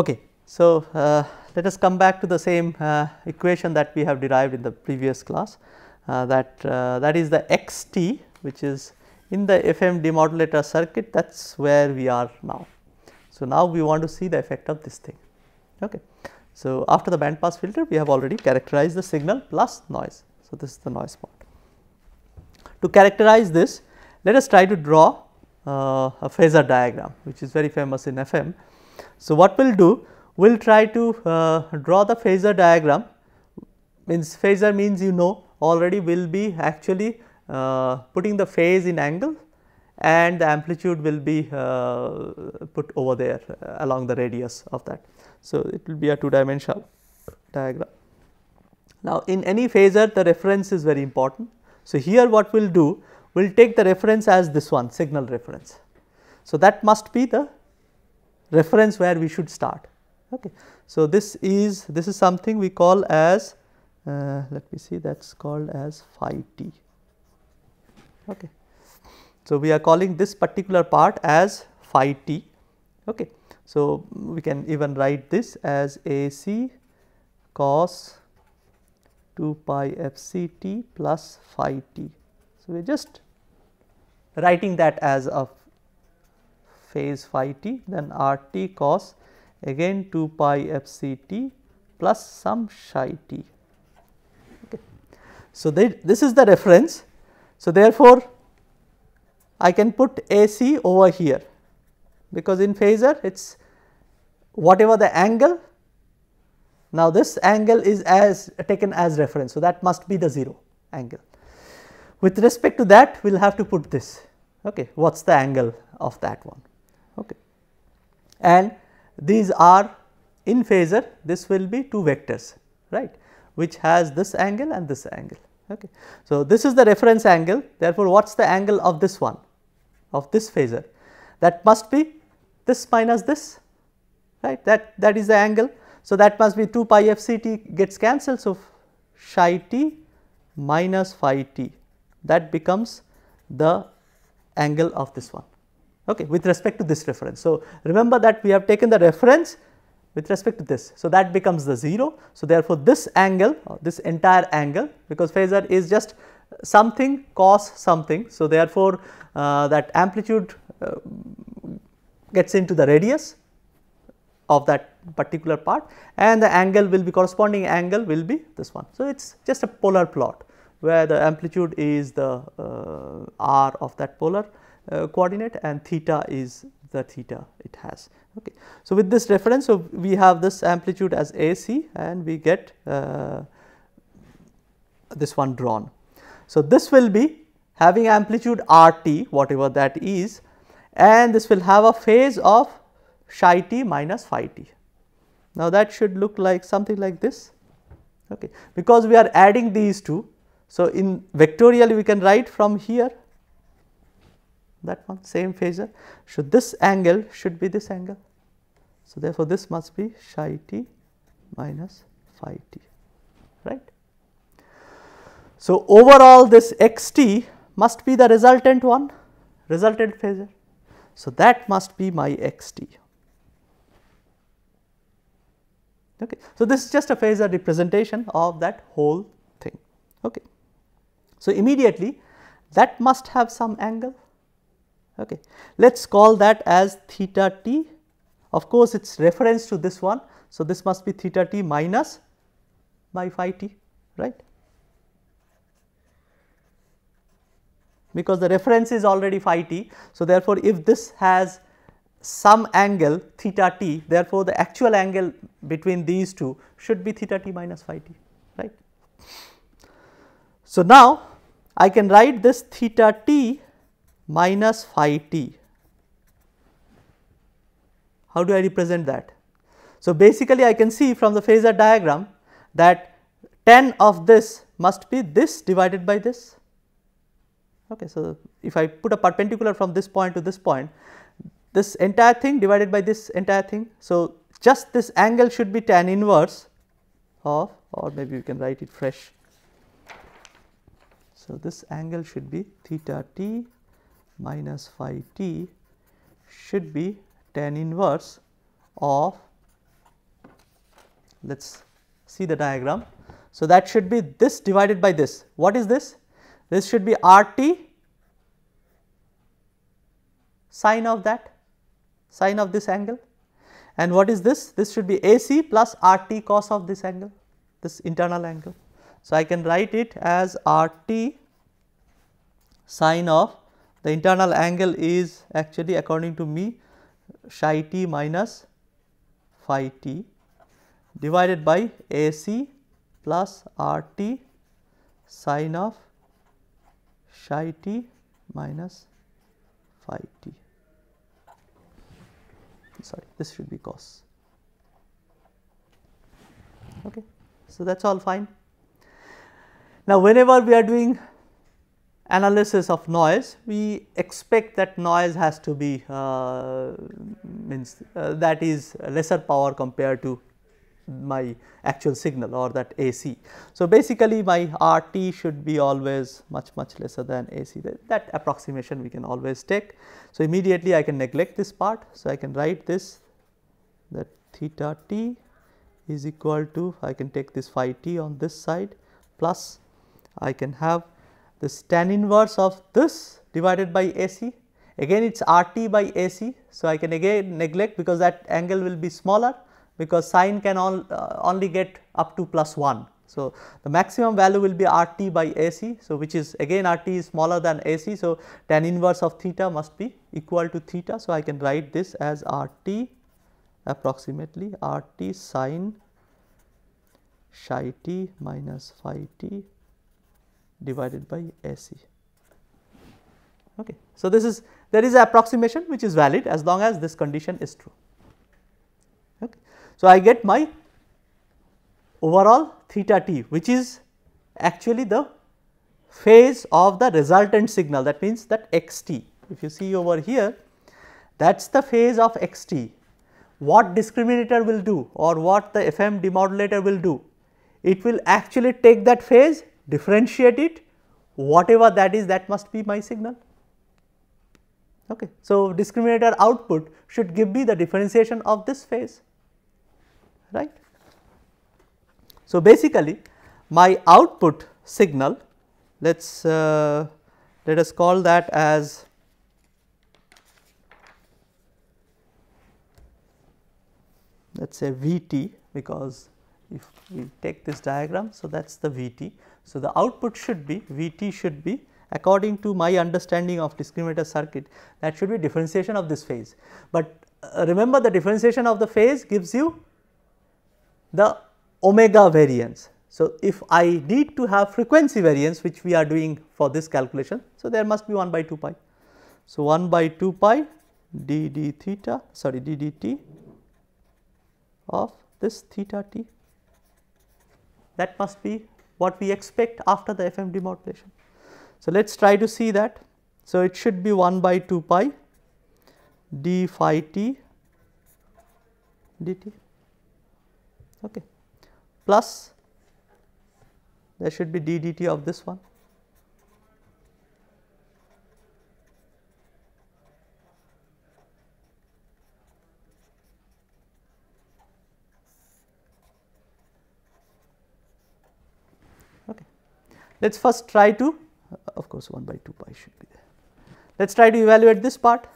Okay, so uh, let us come back to the same uh, equation that we have derived in the previous class uh, that uh, that is the x t which is in the FM demodulator circuit that is where we are now. So, now we want to see the effect of this thing. Okay. So, after the bandpass filter we have already characterized the signal plus noise. So, this is the noise part. To characterize this let us try to draw uh, a phasor diagram which is very famous in FM so, what we will do? We will try to uh, draw the phasor diagram means phasor means you know already will be actually uh, putting the phase in angle and the amplitude will be uh, put over there uh, along the radius of that. So, it will be a two dimensional diagram. Now, in any phasor the reference is very important. So, here what we will do, we will take the reference as this one signal reference. So, that must be the reference where we should start. Okay. So, this is this is something we call as uh, let me see that is called as phi t. Okay. So, we are calling this particular part as phi t. Okay. So, we can even write this as A c cos 2 pi f c t plus phi t. So, we are just writing that as a phase phi t then r t cos again 2 pi f c t plus some psi t. Okay. So, they, this is the reference. So, therefore, I can put AC over here because in phasor it is whatever the angle. Now, this angle is as taken as reference. So, that must be the 0 angle. With respect to that, we will have to put this. Okay, what is the angle of that one? okay. and these are in phasor this will be two vectors right which has this angle and this angle. Okay. So, this is the reference angle therefore, what is the angle of this one of this phasor that must be this minus this right that that is the angle. So, that must be 2 pi f c t gets cancelled. So, psi t minus phi t that becomes the angle of this one okay, with respect to this reference. So, remember that we have taken the reference with respect to this. So, that becomes the 0. So, therefore, this angle uh, this entire angle because phasor is just something cos something. So, therefore, uh, that amplitude uh, gets into the radius of that particular part and the angle will be corresponding angle will be this one. So, it is just a polar plot where the amplitude is the uh, r of that polar uh, coordinate and theta is the theta it has. Okay. So, with this reference, so we have this amplitude as AC and we get uh, this one drawn. So, this will be having amplitude RT whatever that is and this will have a phase of psi t minus phi t. Now, that should look like something like this okay, because we are adding these two. So, in vectorial we can write from here that one same phasor should this angle should be this angle. So, therefore, this must be psi t minus phi t right. So, overall this x t must be the resultant one resultant phasor. So, that must be my x t. Okay. So, this is just a phasor representation of that whole thing. Okay. So, immediately that must have some angle Okay. Let us call that as theta t. Of course, it is reference to this one. So, this must be theta t minus by phi t right because the reference is already phi t. So, therefore, if this has some angle theta t therefore, the actual angle between these two should be theta t minus phi t right. So, now I can write this theta t minus phi t. How do I represent that? So, basically I can see from the phasor diagram that 10 of this must be this divided by this. Okay, so, if I put a perpendicular from this point to this point, this entire thing divided by this entire thing. So, just this angle should be tan inverse of or maybe we can write it fresh. So, this angle should be theta t minus 5 t should be tan inverse of let us see the diagram. So, that should be this divided by this. What is this? This should be R t sine of that sine of this angle and what is this? This should be AC plus R t cos of this angle this internal angle. So, I can write it as R t sine of the internal angle is actually according to me psi t minus phi t divided by AC plus RT sine of psi t minus phi t. Sorry, this should be cos. Okay. So, that is all fine. Now, whenever we are doing analysis of noise, we expect that noise has to be uh, means uh, that is lesser power compared to my actual signal or that AC. So, basically my RT should be always much much lesser than AC that, that approximation we can always take. So, immediately I can neglect this part. So, I can write this that theta T is equal to I can take this phi T on this side plus I can have this tan inverse of this divided by AC again it is RT by AC. So, I can again neglect because that angle will be smaller because sine can all, uh, only get up to plus 1. So, the maximum value will be RT by AC. So, which is again RT is smaller than AC. So, tan inverse of theta must be equal to theta. So, I can write this as RT approximately RT sine psi t minus phi t divided by AC. Okay. So, this is there is an approximation which is valid as long as this condition is true. Okay. So, I get my overall theta t which is actually the phase of the resultant signal that means that x t. If you see over here that is the phase of x t. What discriminator will do or what the FM demodulator will do? It will actually take that phase differentiate it whatever that is that must be my signal. Okay. So, discriminator output should give me the differentiation of this phase right. So, basically my output signal let us uh, let us call that as let us say V t because if we take this diagram. So, that is the V t. So, the output should be Vt should be according to my understanding of discriminator circuit that should be differentiation of this phase. But uh, remember the differentiation of the phase gives you the omega variance. So, if I need to have frequency variance which we are doing for this calculation, so there must be 1 by 2 pi. So, 1 by 2 pi d d theta sorry d d t of this theta t that must be what we expect after the FMD modulation. So, let us try to see that. So, it should be 1 by 2 pi d phi t dt okay, plus there should be d dt of this one Let us first try to uh, of course 1 by 2 pi should be there. Let us try to evaluate this part.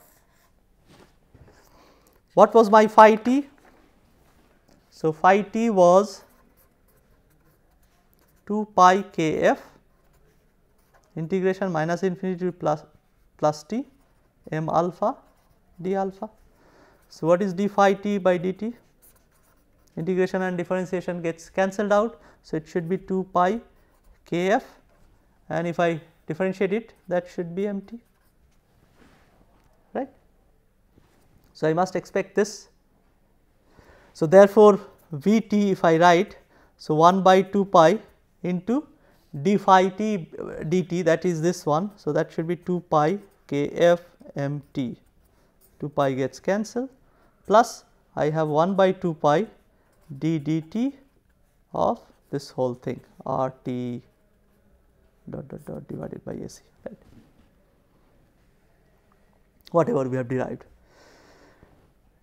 What was my phi t? So, phi t was 2 pi k f integration minus infinity plus plus t m alpha d alpha. So, what is d phi t by dt? Integration and differentiation gets cancelled out. So, it should be 2 pi Kf and if I differentiate it that should be empty right. So, I must expect this. So, therefore, V t if I write so 1 by 2 pi into d phi t dt that is this one. So, that should be 2 pi k f m t 2 pi gets cancelled plus I have 1 by 2 pi d dt of this whole thing r t dot dot dot divided by AC right whatever we have derived.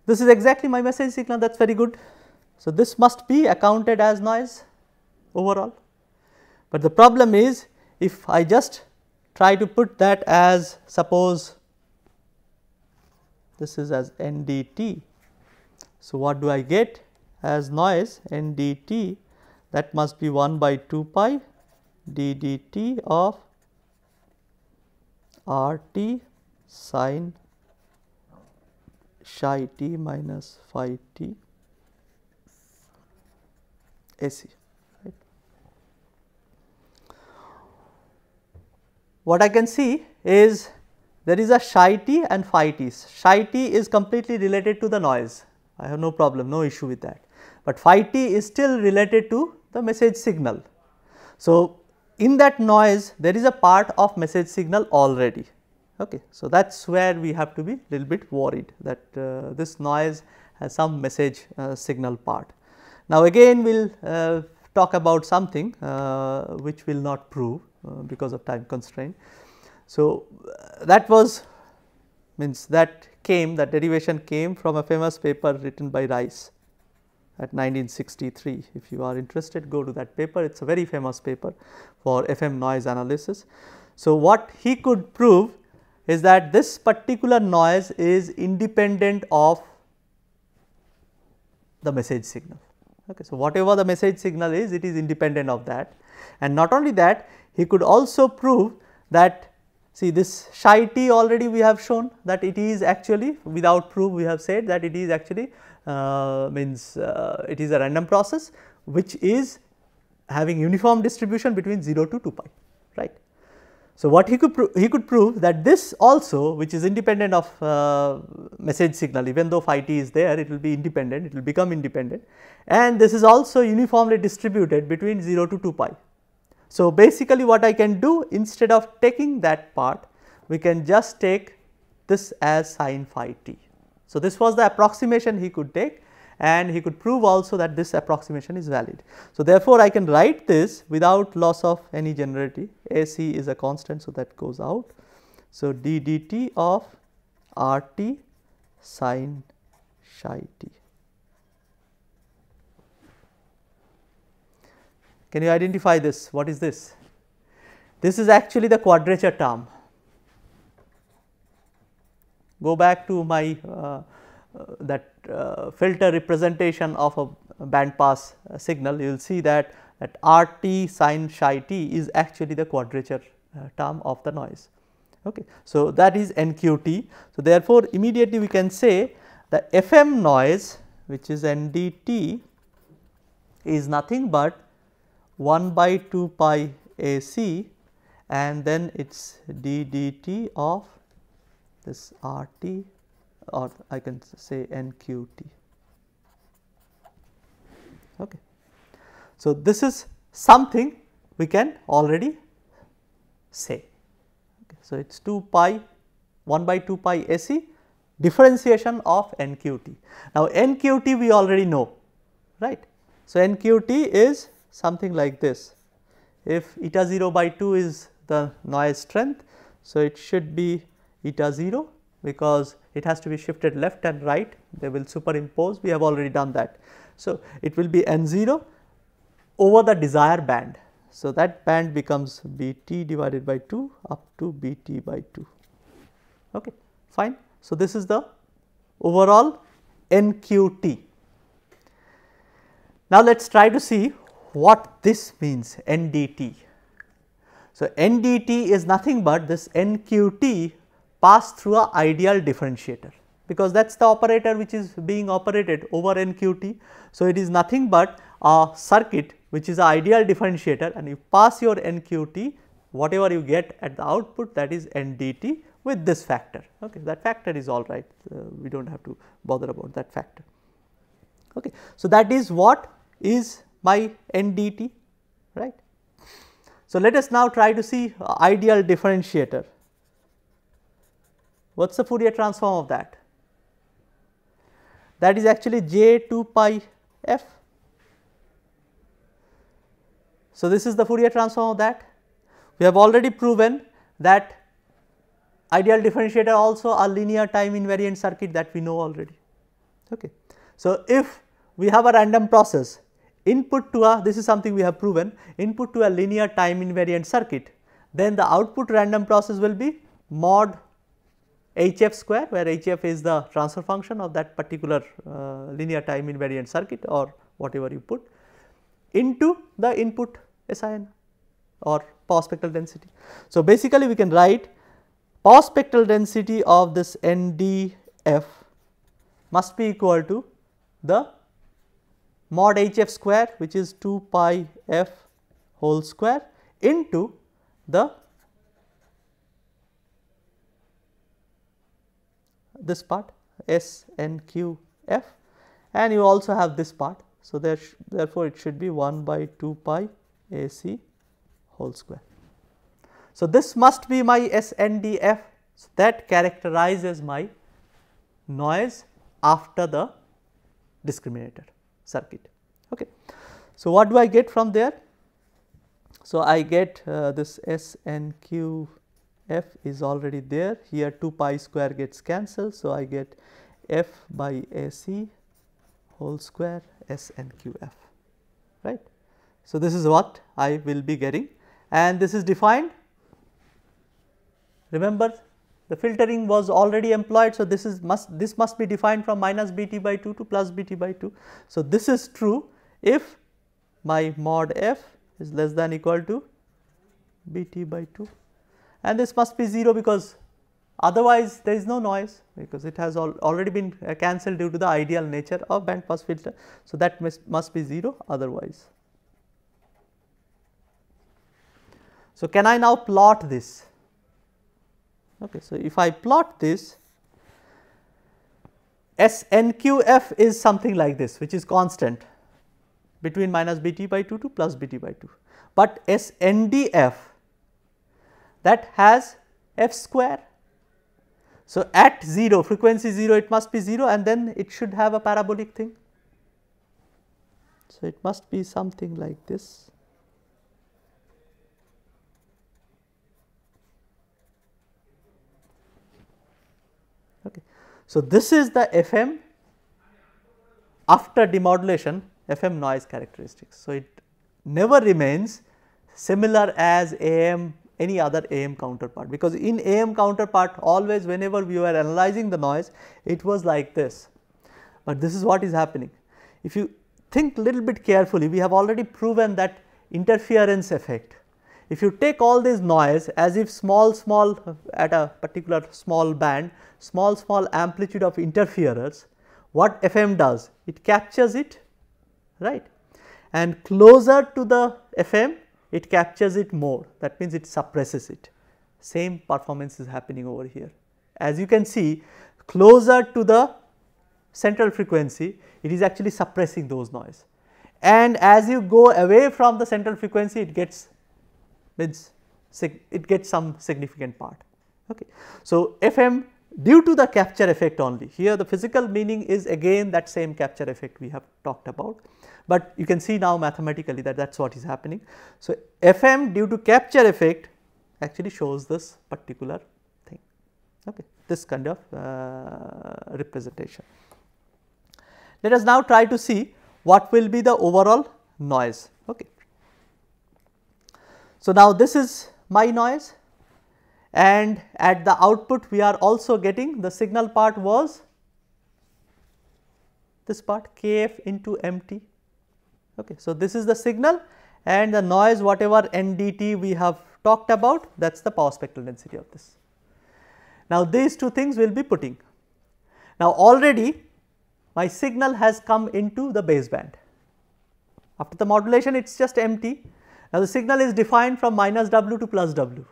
This is exactly my message signal that is very good. So, this must be accounted as noise overall, but the problem is if I just try to put that as suppose this is as NDT. So, what do I get as noise NDT that must be 1 by 2 pi d dt of r t sine psi t minus phi t AC. Right. What I can see is there is a psi t and phi t. Psi t is completely related to the noise. I have no problem, no issue with that. But phi t is still related to the message signal. So, in that noise there is a part of message signal already. Okay. So, that is where we have to be little bit worried that uh, this noise has some message uh, signal part. Now, again we will uh, talk about something uh, which will not prove uh, because of time constraint. So, uh, that was means that came that derivation came from a famous paper written by Rice at 1963. If you are interested go to that paper it is a very famous paper for FM noise analysis. So, what he could prove is that this particular noise is independent of the message signal. Okay. So, whatever the message signal is it is independent of that and not only that he could also prove that See this chi t already we have shown that it is actually without proof we have said that it is actually uh, means uh, it is a random process which is having uniform distribution between 0 to 2 pi right. So, what he could he could prove that this also which is independent of uh, message signal even though phi t is there it will be independent it will become independent and this is also uniformly distributed between 0 to 2 pi. So, basically what I can do instead of taking that part we can just take this as sine phi t so, this was the approximation he could take and he could prove also that this approximation is valid. So, therefore, I can write this without loss of any generality A c is a constant. So, that goes out. So, d d t of r t sine psi t. Can you identify this? What is this? This is actually the quadrature term go back to my uh, uh, that uh, filter representation of a band pass signal, you will see that that RT sine psi t is actually the quadrature term of the noise. Okay. So, that is NQT. So, therefore, immediately we can say the FM noise which is NDT is nothing but 1 by 2 pi AC and then it is ddt of this RT or I can say NQT. Okay. So, this is something we can already say. Okay. So, it is 2 pi 1 by 2 pi SE differentiation of NQT. Now, NQT we already know right. So, NQT is something like this if eta 0 by 2 is the noise strength. So, it should be eta 0 because it has to be shifted left and right they will superimpose we have already done that. So, it will be n 0 over the desired band. So, that band becomes b t divided by 2 up to b t by 2 okay, fine. So, this is the overall n q t. Now, let us try to see what this means n d t. So, n d t is nothing but this n q t pass through a ideal differentiator because that is the operator which is being operated over NQT. So, it is nothing but a circuit which is an ideal differentiator and you pass your NQT whatever you get at the output that is NDT with this factor. Okay, that factor is all right, uh, we do not have to bother about that factor. Okay. So, that is what is my NDT, right. So, let us now try to see uh, ideal differentiator what is the Fourier transform of that? That is actually j 2 pi f. So, this is the Fourier transform of that. We have already proven that ideal differentiator also a linear time invariant circuit that we know already. Okay. So, if we have a random process input to a this is something we have proven input to a linear time invariant circuit then the output random process will be mod hf square where hf is the transfer function of that particular uh, linear time invariant circuit or whatever you put into the input SIN or power spectral density. So, basically we can write power spectral density of this NDF must be equal to the mod hf square which is 2 pi f whole square into the this part S N Q F and you also have this part. So, there therefore, it should be 1 by 2 pi A C whole square. So, this must be my S N D F so that characterizes my noise after the discriminator circuit. Okay. So, what do I get from there? So, I get uh, this S N Q f is already there here 2 pi square gets cancelled. So, I get f by a c whole square s and q f right. So, this is what I will be getting and this is defined remember the filtering was already employed. So, this is must this must be defined from minus b t by 2 to plus b t by 2. So, this is true if my mod f is less than equal to b t by 2 and this must be 0 because otherwise there is no noise because it has al already been uh, cancelled due to the ideal nature of band pass filter. So, that must, must be 0 otherwise. So, can I now plot this? Okay, so, if I plot this SNQF is something like this which is constant between minus BT by 2 to plus BT by 2, but SNDF that has f square. So, at 0 frequency 0 it must be 0 and then it should have a parabolic thing. So, it must be something like this. Okay. So, this is the FM after demodulation FM noise characteristics. So, it never remains similar as AM any other AM counterpart because in AM counterpart always whenever we were analyzing the noise it was like this, but this is what is happening. If you think little bit carefully we have already proven that interference effect. If you take all this noise as if small small at a particular small band small small amplitude of interference what FM does it captures it right and closer to the FM it captures it more that means it suppresses it. Same performance is happening over here. As you can see closer to the central frequency it is actually suppressing those noise and as you go away from the central frequency it gets means it gets some significant part. Okay. So, FM due to the capture effect only. Here the physical meaning is again that same capture effect we have talked about, but you can see now mathematically that that is what is happening. So, Fm due to capture effect actually shows this particular thing, okay, this kind of uh, representation. Let us now try to see what will be the overall noise. Okay. So, now this is my noise and at the output we are also getting the signal part was this part kf into mt. Okay. So, this is the signal and the noise whatever ndt we have talked about that is the power spectral density of this. Now, these two things we will be putting. Now, already my signal has come into the baseband. After the modulation it is just mt. Now, the signal is defined from minus w to plus w.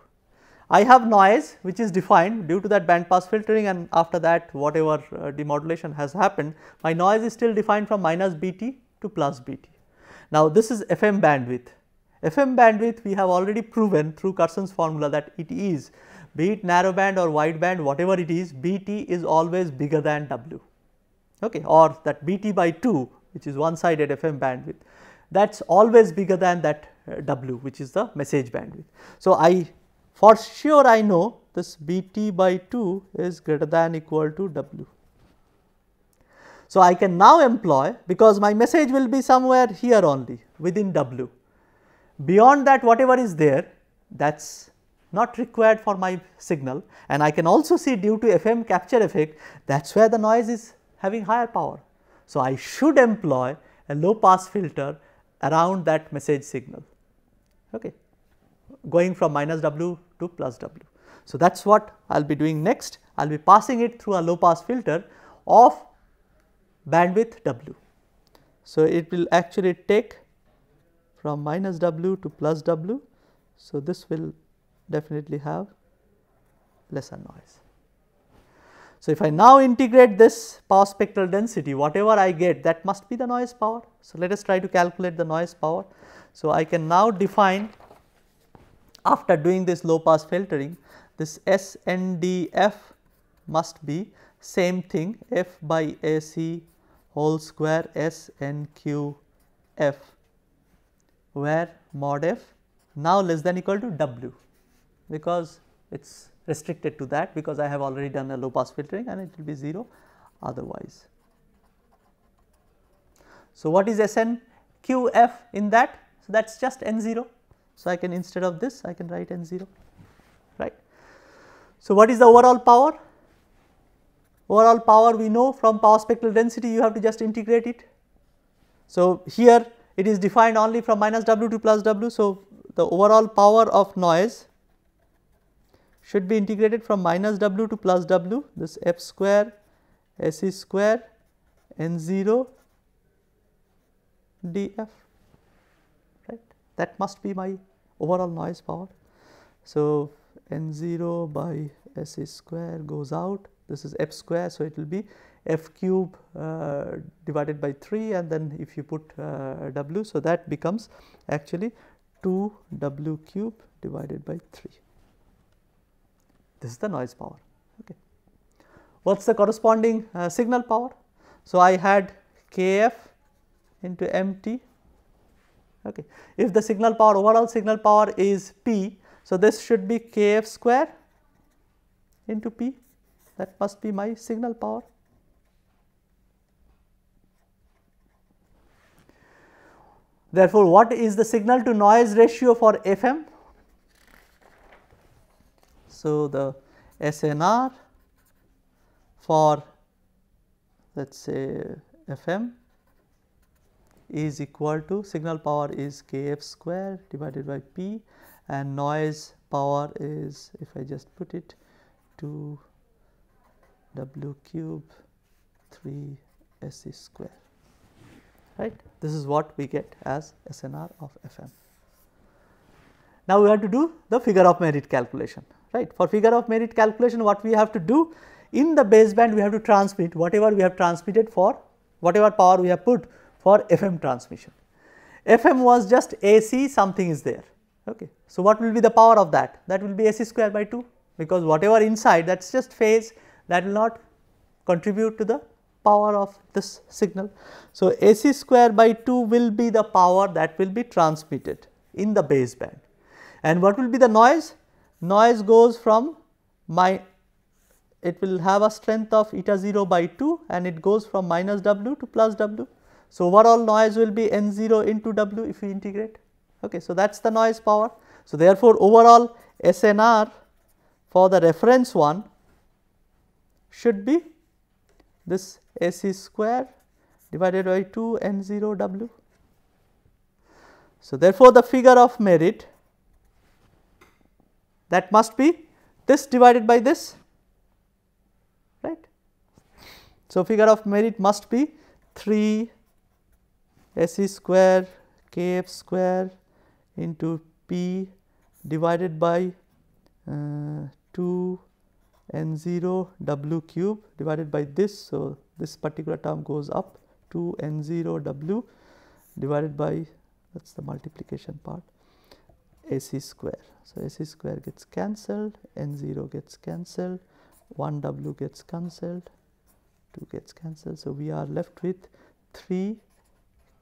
I have noise which is defined due to that band pass filtering and after that whatever uh, demodulation has happened, my noise is still defined from minus BT to plus BT. Now, this is FM bandwidth. FM bandwidth we have already proven through Carson's formula that it is be it narrow band or wide band whatever it is BT is always bigger than W okay, or that BT by 2 which is one sided FM bandwidth that is always bigger than that uh, W which is the message bandwidth. So, I for sure I know this B t by 2 is greater than equal to W. So, I can now employ because my message will be somewhere here only within W. Beyond that whatever is there that is not required for my signal and I can also see due to FM capture effect that is where the noise is having higher power. So, I should employ a low pass filter around that message signal okay, going from minus W to plus W. So, that is what I will be doing next. I will be passing it through a low pass filter of bandwidth W. So, it will actually take from minus W to plus W. So, this will definitely have lesser noise. So, if I now integrate this power spectral density whatever I get that must be the noise power. So, let us try to calculate the noise power. So, I can now define after doing this low pass filtering this SNDF must be same thing f by AC whole square SNQF where mod f now less than equal to W because it is restricted to that because I have already done a low pass filtering and it will be 0 otherwise. So, what is SNQF in that? So, that is just N 0 so, I can instead of this I can write n 0 right. So, what is the overall power? Overall power we know from power spectral density you have to just integrate it. So, here it is defined only from minus W to plus W. So, the overall power of noise should be integrated from minus W to plus W this f square S e square n 0 df right that must be my overall noise power. So, n 0 by s square goes out this is f square. So, it will be f cube uh, divided by 3 and then if you put uh, w. So, that becomes actually 2 w cube divided by 3. This is the noise power. Okay. What is the corresponding uh, signal power? So, I had kf into mt okay. If the signal power overall signal power is P, so this should be kf square into P that must be my signal power. Therefore, what is the signal to noise ratio for FM? So, the SNR for let us say FM is equal to signal power is kf square divided by p and noise power is if I just put it 2 w cube 3 se square right this is what we get as snr of fm now we have to do the figure of merit calculation right for figure of merit calculation what we have to do in the baseband we have to transmit whatever we have transmitted for whatever power we have put for FM transmission. FM was just AC something is there. Okay. So, what will be the power of that? That will be AC square by 2 because whatever inside that is just phase that will not contribute to the power of this signal. So, AC square by 2 will be the power that will be transmitted in the baseband. And what will be the noise? Noise goes from my it will have a strength of eta 0 by 2 and it goes from minus w to plus w so, overall noise will be n 0 into w if we integrate. Okay, so, that is the noise power. So, therefore, overall SNR for the reference one should be this AC square divided by 2 n 0 w. So, therefore, the figure of merit that must be this divided by this right. So, figure of merit must be 3 S e square k f square into p divided by uh, 2 n 0 w cube divided by this. So, this particular term goes up 2 n 0 w divided by that is the multiplication part AC square. So, AC square gets cancelled, N 0 gets cancelled, 1 W gets cancelled, 2 gets cancelled. So, we are left with 3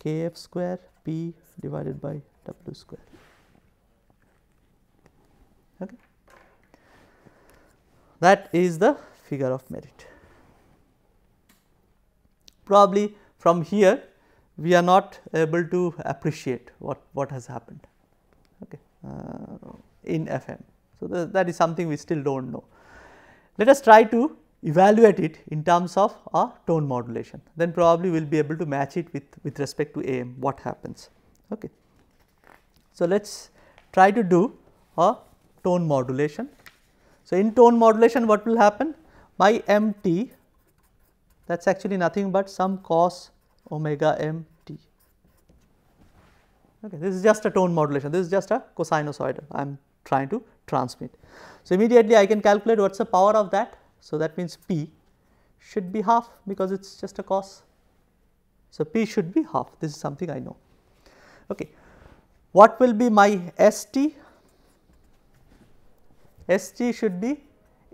kf square p divided by w square. Okay. That is the figure of merit. Probably from here we are not able to appreciate what, what has happened okay, uh, in FM. So, the, that is something we still do not know. Let us try to evaluate it in terms of a tone modulation then probably we will be able to match it with, with respect to AM what happens. Okay. So, let us try to do a tone modulation. So, in tone modulation what will happen my MT that is actually nothing but some cos omega m t. Okay, this is just a tone modulation, this is just a cosinusoidal I am trying to transmit. So, immediately I can calculate what is the power of that so, that means P should be half because it is just a cos. So, P should be half this is something I know. Okay. What will be my ST? ST should be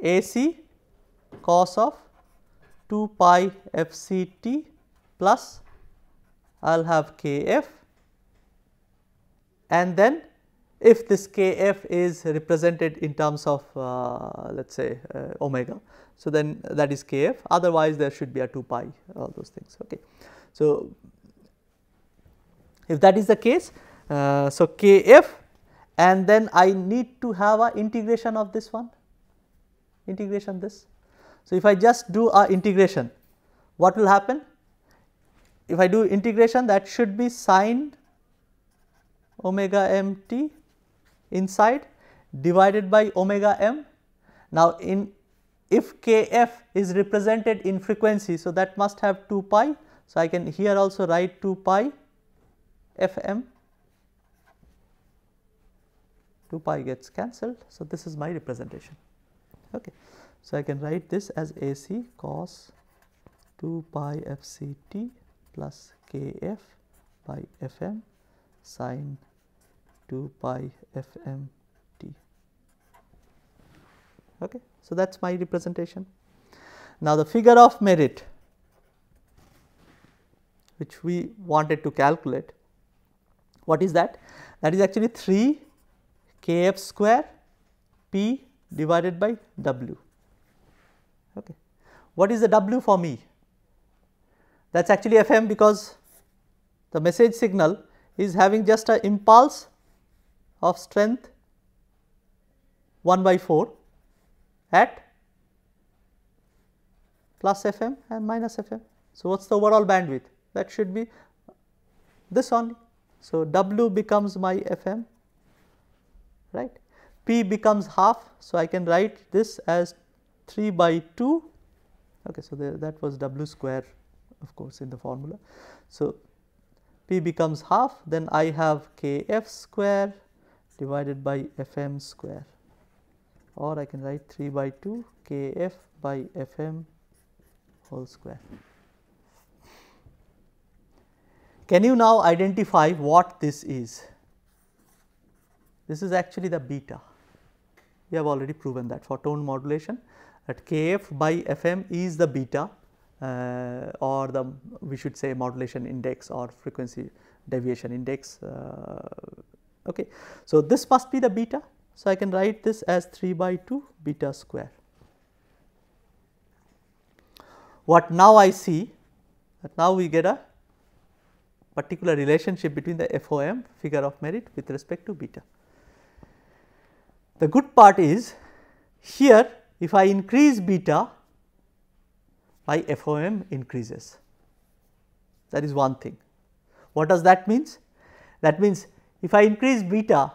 AC cos of 2 pi FCT plus I will have KF and then if this kf is represented in terms of uh, let us say uh, omega. So, then that is kf otherwise there should be a 2 pi all those things. Okay. So, if that is the case uh, so kf and then I need to have a integration of this one integration this. So, if I just do a integration what will happen if I do integration that should be sine omega m t inside divided by omega m. Now, in if kf is represented in frequency, so that must have 2 pi. So, I can here also write 2 pi fm 2 pi gets cancelled. So, this is my representation. Okay. So, I can write this as A c cos 2 pi f c t plus k f by f m sine to pi f m t. Okay. So, that is my representation. Now, the figure of merit which we wanted to calculate, what is that? That is actually 3 k f square p divided by w. Okay. What is the w for me? That is actually f m because the message signal is having just a impulse of strength 1 by 4 at plus f m and minus f m. So, what is the overall bandwidth? That should be this only. So, W becomes my f m right, P becomes half. So, I can write this as 3 by 2 okay. So, there, that was W square of course in the formula. So, P becomes half then I have K f square divided by Fm square or I can write 3 by 2 Kf by Fm whole square. Can you now identify what this is? This is actually the beta. We have already proven that for tone modulation that Kf by Fm is the beta uh, or the we should say modulation index or frequency deviation index uh, Okay. So, this must be the beta. So, I can write this as 3 by 2 beta square. What now I see that now we get a particular relationship between the FOM figure of merit with respect to beta. The good part is here if I increase beta my FOM increases that is one thing. What does that means? That means if I increase beta,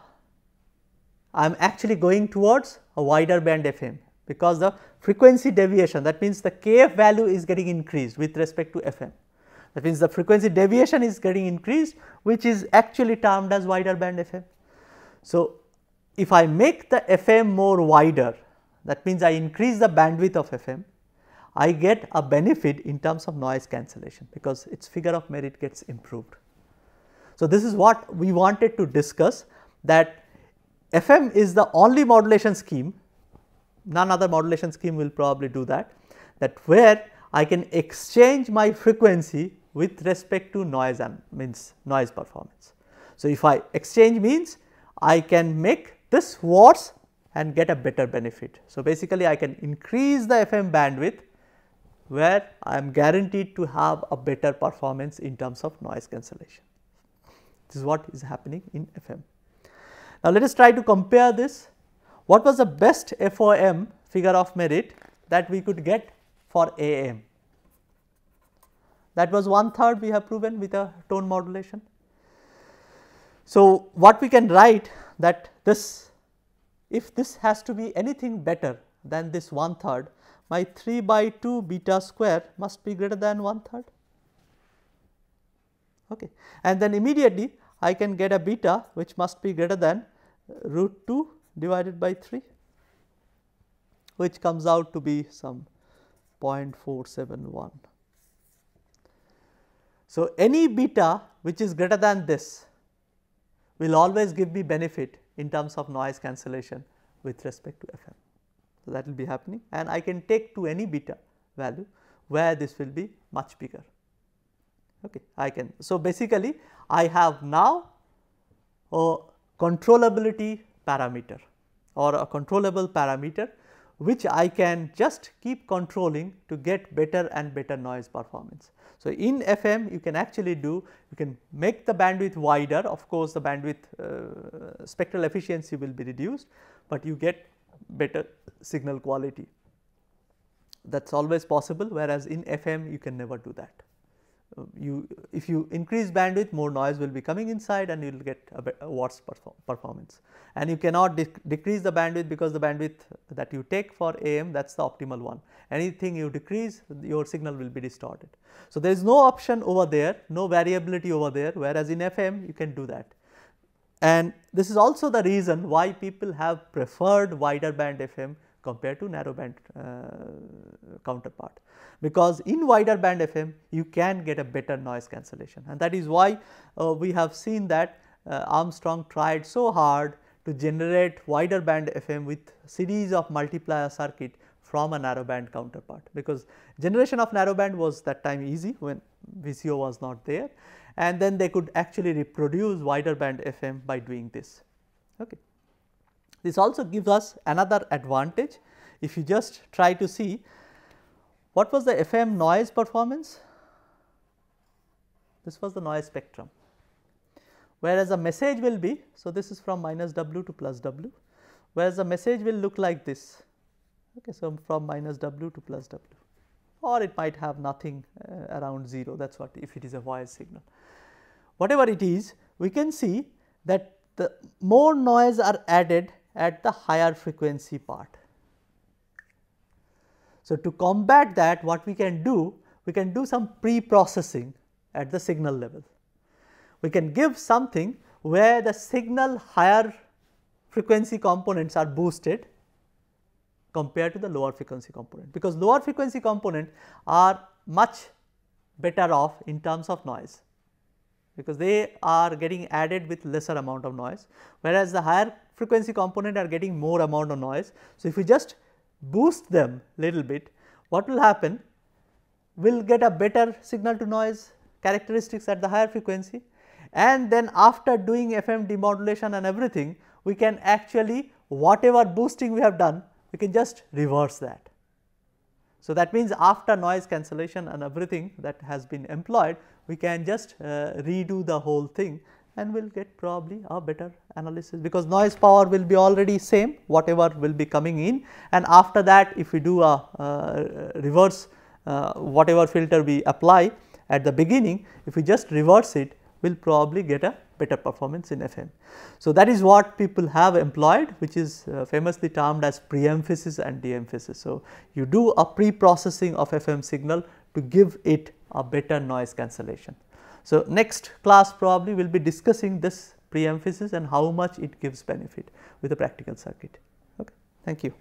I am actually going towards a wider band FM because the frequency deviation that means the kf value is getting increased with respect to fm. That means the frequency deviation is getting increased which is actually termed as wider band FM. So, if I make the FM more wider that means I increase the bandwidth of FM, I get a benefit in terms of noise cancellation because its figure of merit gets improved. So, this is what we wanted to discuss that FM is the only modulation scheme, none other modulation scheme will probably do that, that where I can exchange my frequency with respect to noise and means noise performance. So, if I exchange means I can make this worse and get a better benefit. So, basically I can increase the FM bandwidth where I am guaranteed to have a better performance in terms of noise cancellation. This is what is happening in FM. Now, let us try to compare this. What was the best FOM figure of merit that we could get for AM? That was one third we have proven with a tone modulation. So, what we can write that this if this has to be anything better than this one third, my 3 by 2 beta square must be greater than one third okay. and then immediately I can get a beta which must be greater than uh, root 2 divided by 3 which comes out to be some 0.471. So, any beta which is greater than this will always give me benefit in terms of noise cancellation with respect to FM. So, that will be happening and I can take to any beta value where this will be much bigger okay I can. So, basically I have now a controllability parameter or a controllable parameter which I can just keep controlling to get better and better noise performance. So, in FM you can actually do you can make the bandwidth wider of course, the bandwidth uh, spectral efficiency will be reduced, but you get better signal quality that is always possible whereas in FM you can never do that you if you increase bandwidth more noise will be coming inside and you will get a performance. And you cannot dec decrease the bandwidth because the bandwidth that you take for AM that is the optimal one. Anything you decrease your signal will be distorted. So, there is no option over there, no variability over there whereas in FM you can do that. And this is also the reason why people have preferred wider band FM compared to narrowband uh, counterpart. Because in wider band FM you can get a better noise cancellation and that is why uh, we have seen that uh, Armstrong tried so hard to generate wider band FM with series of multiplier circuit from a narrowband counterpart because generation of narrowband was that time easy when VCO was not there and then they could actually reproduce wider band FM by doing this. Okay. This also gives us another advantage. If you just try to see what was the FM noise performance? This was the noise spectrum, whereas a message will be, so this is from minus W to plus W, whereas a message will look like this, okay, so from minus W to plus W or it might have nothing uh, around 0 that is what if it is a voice signal. Whatever it is we can see that the more noise are added at the higher frequency part. So, to combat that what we can do? We can do some pre-processing at the signal level. We can give something where the signal higher frequency components are boosted compared to the lower frequency component because lower frequency component are much better off in terms of noise because they are getting added with lesser amount of noise whereas the higher frequency component are getting more amount of noise. So, if you just boost them little bit, what will happen? We will get a better signal to noise characteristics at the higher frequency and then after doing FM demodulation and everything, we can actually whatever boosting we have done, we can just reverse that. So, that means after noise cancellation and everything that has been employed, we can just uh, redo the whole thing and we will get probably a better analysis because noise power will be already same whatever will be coming in and after that if we do a uh, reverse uh, whatever filter we apply at the beginning if we just reverse it we will probably get a better performance in FM. So, that is what people have employed which is uh, famously termed as pre-emphasis and de-emphasis. So, you do a pre-processing of FM signal to give it a better noise cancellation. So, next class probably will be discussing this pre-emphasis and how much it gives benefit with a practical circuit. Okay. Thank you.